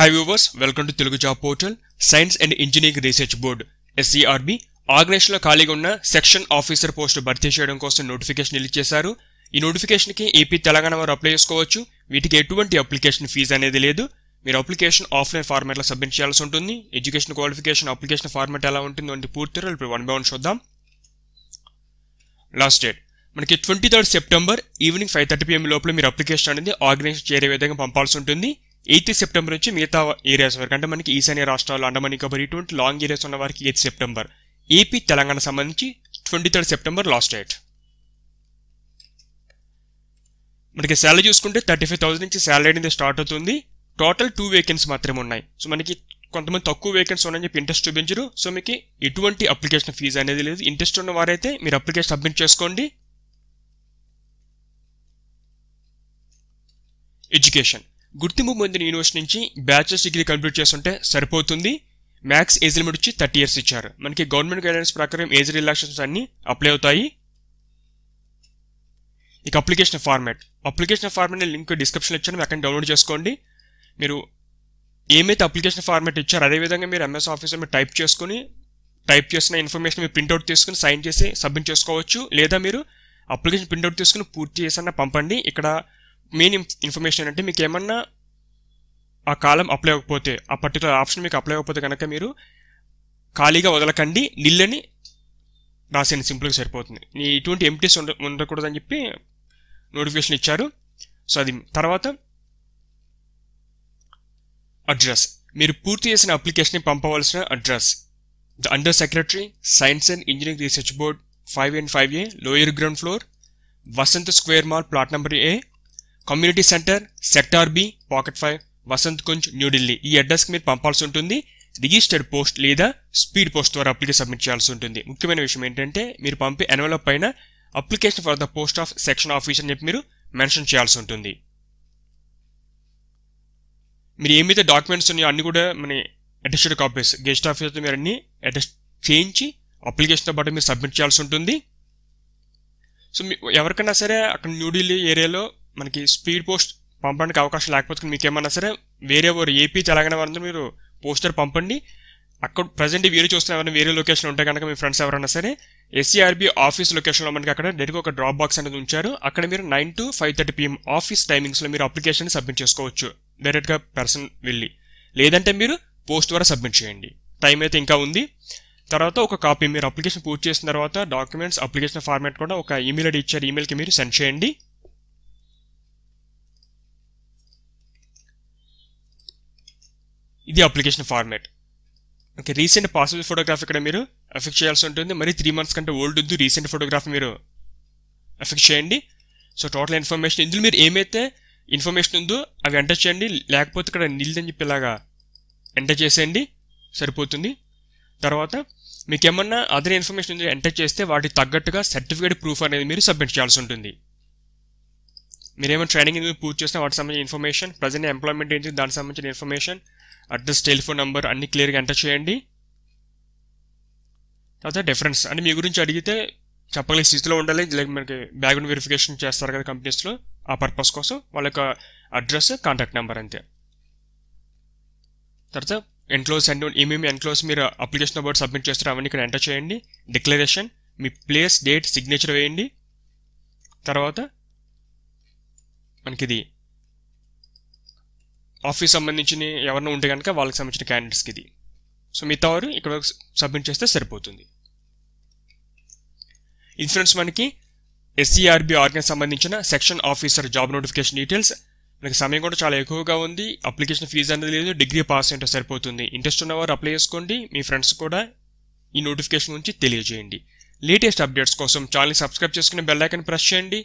high viewers welcome to Telugu job portal science and engineering research board SCRB లో ఖాళీగా ఉన్న section officer post భర్తీ చేయడం కోసం నోటిఫికేషన్ రిలీజ్ చేశారు ఈ నోటిఫికేషన్కి ఏపీ తెలంగాణ వారు అప్లై చేసుకోవచ్చు వీటికి ఎటువంటి అప్లికేషన్ ఫీజు అనేది లేదు మీరు అప్లికేషన్ ఆఫ్లైన్ లో సబ్మిట్ చేయాల్సి ఉంటుంది ఎడ్యుకేషన్ క్వాలిఫికేషన్ అప్లికేషన్ ఫార్మాట్ ఎలా ఉంటుందో అంటే పూర్తి ఇప్పుడు వన్ బై వన్ చూద్దాం లాస్ట్ డేట్ మనకి twenty third September evening five thirty PM లోపల మీరు అప్లికేషన్ అనేది ఆర్గనైజ్ చేరే విధంగా పంపాల్సి ఉంటుంది ఎయిత్ సెప్టెంబర్ నుంచి మిగతా ఏరియాస్ వరకు అంటే మనకి ఈశాన్య రాష్ట్రాలు అండమాన్ నికోబార్ ఇటువంటి లాంగ్ ఏరియాస్ ఉన్న వారికి ఎయిత్ సెప్టెంబర్ ఏపీ తెలంగాణ సంబంధించి twenty third September last date మనకి శాలరీ చూసుకుంటే థర్టీ ఫైవ్ థౌసండ్ నుంచి శాలరీ అనేది స్టార్ట్ అవుతుంది టోటల్ టూ వేకెన్స్ మాత్రమే ఉన్నాయి సో మనకి కొంతమంది తక్కువ వేకెన్స్ ఉన్నాయని చెప్పి ఇంట్రెస్ట్ చూపించరు సో మీకు ఎటువంటి అప్లికేషన్ ఫీజు అనేది లేదు ఇంట్రెస్ట్ ఉన్న వారైతే మీరు అప్లికేషన్ సబ్మిట్ చేసుకోండి ఎడ్యుకేషన్ గుర్తింపు పొందిన యూనివర్సిటీ నుంచి బ్యాచిలర్స్ డిగ్రీ కంప్లీట్ చేస్తుంటే సరిపోతుంది మ్యాక్స్ ఏజ్ లిమిట్ వచ్చి థర్టీ ఇయర్స్ ఇచ్చారు మనకి గవర్నమెంట్ గైడెన్స్ ప్రకారం ఏజ్ రిలాక్సేషన్స్ అన్నీ అప్లై అవుతాయి ఇక application format application format link డిస్క్రిప్షన్లో ఇచ్చాను మీరు అక్కడ డౌన్లోడ్ చేసుకోండి మీరు ఏమైతే అప్లికేషన్ ఫార్మాట్ ఇచ్చారో అదేవిధంగా మీరు ఎంఎస్ ఆఫీస్లో మీరు టైప్ చేసుకుని టైప్ చేసిన ఇన్ఫర్మేషన్ మీరు ప్రింట్అవుట్ తీసుకుని సైన్ చేసి సబ్మిట్ చేసుకోవచ్చు లేదా మీరు అప్లికేషన్ ప్రింట్అవుట్ తీసుకుని పూర్తి చేసిన పంపండి ఇక్కడ మెయిన్ ఇన్ఫర్మేషన్ ఏంటంటే మీకు ఏమన్నా ఆ కాలం అప్లై అవ్వకపోతే ఆ పర్టికులర్ ఆప్షన్ మీకు అప్లై అవ్వకపోతే కనుక మీరు ఖాళీగా వదలకండి నిల్లని రాసేయండి సింపుల్గా సరిపోతుంది ఇటువంటి ఎంటీస్ ఉండ ఉండకూడదని చెప్పి నోటిఫికేషన్ ఇచ్చారు సో అది తర్వాత అడ్రస్ మీరు పూర్తి చేసిన అప్లికేషన్ని పంపవలసిన address the under secretary science and engineering research board five and five A lower ground floor Vasant square mall plot number A community centre sector B pocket five Vasant Kunj New Delhi ఈ అడ్రస్కి మీరు పంపాల్సి ఉంటుంది రిజిస్టర్డ్ పోస్ట్ లేదా స్పీడ్ పోస్ట్ ద్వారా application submit చేయాల్సి ఉంటుంది ముఖ్యమైన విషయం ఏంటంటే మీరు పంపే ఎన్వలప్ పైన application for the post of section office అని చెప్పి మీరు మెన్షన్ చేయాల్సి ఉంటుంది మీరు ఏమైతే డాక్యుమెంట్స్ ఉన్నాయో అన్ని కూడా మన అటెస్టెడ్ కాపీస్ గెస్ట్ ఆఫీస్ మీరు అన్ని అటెస్ట్ చేయించి అప్లికేషన్తో పాటు మీరు సబ్మిట్ చేయాల్సి ఉంటుంది సో మీ ఎవరికైనా సరే అక్కడ న్యూఢిల్లీ ఏరియాలో మనకి స్పీడ్ పోస్ట్ పంపడానికి అవకాశం లేకపోతే మీకు ఏమన్నా సరే వేరే వారు ఏపీ తెలంగాణ వారందరూ మీరు పోస్టర్ పంపండి అక్కడ ప్రజెంట్ వీరు చూస్తున్న ఎవరైనా వేరే లొకేషన్ ఉంటే కనుక మీ ఫ్రెండ్స్ ఎవరైనా సరే ఎస్సీఆర్బీ ఆఫీస్ లొకేషన్లో మనకి అక్కడ డైరెక్ట్గా ఒక డ్రాప్ బాక్స్ అనేది ఉంచారు అక్కడ మీరు nine to five thirty PM office టైమింగ్స్లో మీరు అప్లికేషన్ సబ్మిట్ చేసుకోవచ్చు డైరెక్ట్గా పర్సన్ వెళ్ళి లేదంటే మీరు పోస్ట్ ద్వారా సబ్మిట్ చేయండి టైం అయితే ఇంకా ఉంది తర్వాత ఒక కాపీ మీరు అప్లికేషన్ పూర్తి చేసిన తర్వాత డాక్యుమెంట్స్ అప్లికేషన్ ఫార్మాట్ కూడా ఒక ఈమెయిల్ ఐడి ఇచ్చారు ఈమెయిల్కి మీరు సెండ్ చేయండి ఇది application format okay recent possible photograph ఇక్కడ మీరు ఎఫెక్ట్ చేయాల్సి ఉంటుంది మరి త్రీ మంత్స్ కంటే ఓల్డ్ ఉంది రీసెంట్ ఫోటోగ్రాఫ్ మీరు ఎఫెక్ట్ చేయండి సో టోటల్ ఇన్ఫర్మేషన్ ఇందులో మీరు ఏమైతే ఇన్ఫర్మేషన్ ఉందో అవి ఎంటర్ చేయండి లేకపోతే ఇక్కడ నీళ్ళు అని చెప్పి ఇలాగా ఎంటర్ చేసేయండి సరిపోతుంది తర్వాత మీకు ఏమన్నా అదర్ ఇన్ఫర్మేషన్ ఉంది ఎంటర్ చేస్తే వాటికి తగ్గట్టుగా సర్టిఫికేట్ ప్రూఫ్ అనేది మీరు సబ్మిట్ చేయాల్సి ఉంటుంది ఏమైనా ట్రైనింగ్ పూర్తి చేసిన వాటికి సంబంధించిన ఇన్ఫర్మేషన్ ప్రజెంట్ ఎంప్లాయ్మెంట్ ఏంటి దానికి సంబంధించిన ఇన్ఫర్మేషన్ అడ్రస్ టెలిఫోన్ నెంబర్ అన్ని క్లియర్గా ఎంటర్ చేయండి తర్వాత డిఫరెన్స్ అంటే మీ గురించి అడిగితే చెప్పగలిగే స్థితిలో ఉండాలి లైక్ మనకి బ్యాక్గ్రౌండ్ వెరిఫికేషన్ చేస్తారు కదా కంపెనీస్లో ఆ పర్పస్ కోసం వాళ్ళ యొక్క అడ్రస్ కాంటాక్ట్ నెంబర్ అంతే తర్వాత ఎన్క్లోజ్ అండ్ ఏమేమి ఎన్క్లోజ్ మీరు అప్లికేషన్ నెంబర్ సబ్మిట్ చేస్తారో అవన్నీ ఇక్కడ ఎంటర్ చేయండి డిక్లరేషన్ మీ ప్లేస్ డేట్ సిగ్నేచర్ వేయండి తర్వాత మనకి ఇది ఆఫీస్ సంబంధించిన ఎవరైనా ఉంటే కనుక వాళ్ళకి సంబంధించిన క్యాండిడేట్స్కి ఇది సో మిగతా వారు ఇక్కడ సబ్మిట్ చేస్తే సరిపోతుంది ఇన్సూరెన్స్ మనకి ఎస్సీఆర్బీ ఆర్గన్ e సంబంధించిన section officer job notification details మనకి సమయం కూడా చాలా ఎక్కువగా ఉంది అప్లికేషన్ ఫీజు అనేది లేదు డిగ్రీ పాస్ అంటే సరిపోతుంది ఇంట్రెస్ట్ ఉన్నవారు అప్లై చేసుకోండి మీ ఫ్రెండ్స్ కూడా ఈ నోటిఫికేషన్ గురించి తెలియజేయండి లేటెస్ట్ అప్డేట్స్ కోసం ఛానల్ సబ్స్క్రైబ్ చేసుకుని బెల్ ఐకన్ ప్రెస్ చేయండి